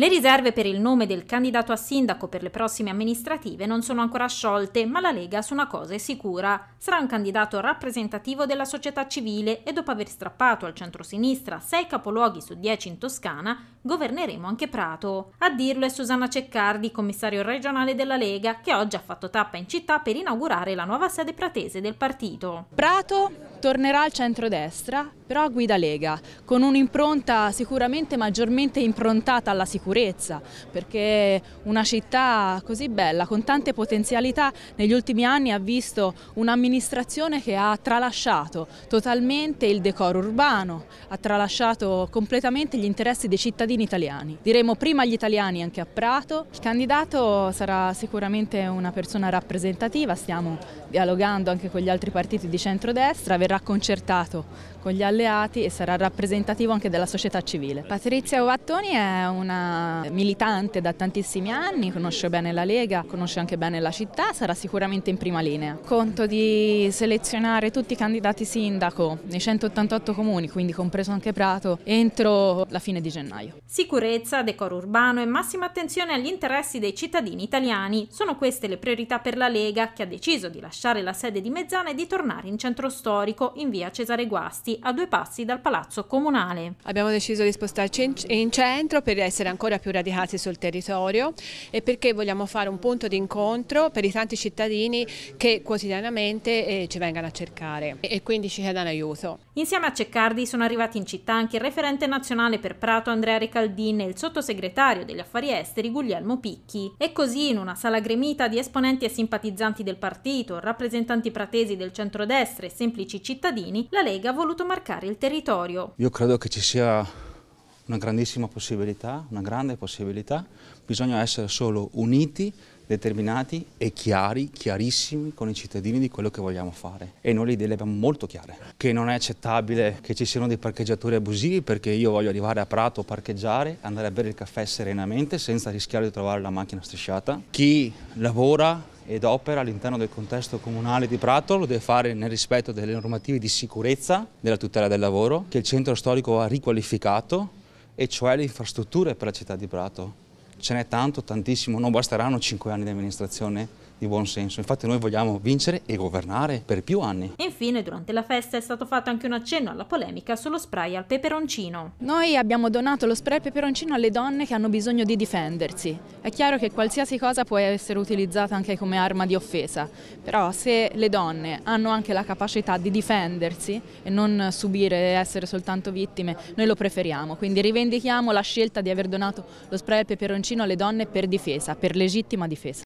Le riserve per il nome del candidato a sindaco per le prossime amministrative non sono ancora sciolte, ma la Lega su una cosa è sicura. Sarà un candidato rappresentativo della società civile e dopo aver strappato al centro-sinistra 6 capoluoghi su 10 in Toscana, governeremo anche Prato. A dirlo è Susanna Ceccardi, commissario regionale della Lega, che oggi ha fatto tappa in città per inaugurare la nuova sede pratese del partito. Prato tornerà al centro-destra, però a guida Lega, con un'impronta sicuramente maggiormente improntata alla sicurezza sicurezza, perché una città così bella, con tante potenzialità, negli ultimi anni ha visto un'amministrazione che ha tralasciato totalmente il decoro urbano, ha tralasciato completamente gli interessi dei cittadini italiani. Diremo prima gli italiani anche a Prato. Il candidato sarà sicuramente una persona rappresentativa, stiamo dialogando anche con gli altri partiti di centrodestra, verrà concertato con gli alleati e sarà rappresentativo anche della società civile. Patrizia Ovattoni è una militante da tantissimi anni, conosce bene la Lega, conosce anche bene la città, sarà sicuramente in prima linea. Conto di selezionare tutti i candidati sindaco nei 188 comuni, quindi compreso anche Prato, entro la fine di gennaio. Sicurezza, decoro urbano e massima attenzione agli interessi dei cittadini italiani. Sono queste le priorità per la Lega, che ha deciso di lasciare la sede di Mezzana e di tornare in centro storico, in via Cesare Guasti, a due passi dal Palazzo Comunale. Abbiamo deciso di spostarci in centro per essere ancora ancora più radicati sul territorio e perché vogliamo fare un punto di incontro per i tanti cittadini che quotidianamente eh, ci vengano a cercare e, quindi ci chiedano aiuto. Insieme a Ceccardi sono arrivati in città anche il referente nazionale per Prato Andrea Ricaldini e il sottosegretario degli affari esteri Guglielmo Picchi. E così in una sala gremita di esponenti e simpatizzanti del partito, rappresentanti pratesi del centrodestra e semplici cittadini, la Lega ha voluto marcare il territorio. Io credo che ci sia una grandissima possibilità, una grande possibilità, bisogna essere solo uniti, determinati e chiari, chiarissimi con i cittadini di quello che vogliamo fare e noi le idee le abbiamo molto chiare, che non è accettabile che ci siano dei parcheggiatori abusivi perché io voglio arrivare a Prato, a parcheggiare, andare a bere il caffè serenamente senza rischiare di trovare la macchina strisciata, chi lavora ed opera all'interno del contesto comunale di Prato, lo deve fare nel rispetto delle normative di sicurezza, della tutela del lavoro, che il centro storico ha riqualificato e cioè le infrastrutture per la città di Prato. Ce n'è tanto, tantissimo, non basteranno cinque anni di amministrazione di buon senso. Infatti noi vogliamo vincere e governare per più anni. Infine, durante la festa è stato fatto anche un accenno alla polemica sullo spray al peperoncino. Noi abbiamo donato lo spray al peperoncino alle donne che hanno bisogno di difendersi. È chiaro che qualsiasi cosa può essere utilizzata anche come arma di offesa, però se le donne hanno anche la capacità di difendersi e non subire e essere soltanto vittime, noi lo preferiamo. Quindi rivendichiamo la scelta di aver donato lo spray al peperoncino alle donne per difesa, per legittima difesa.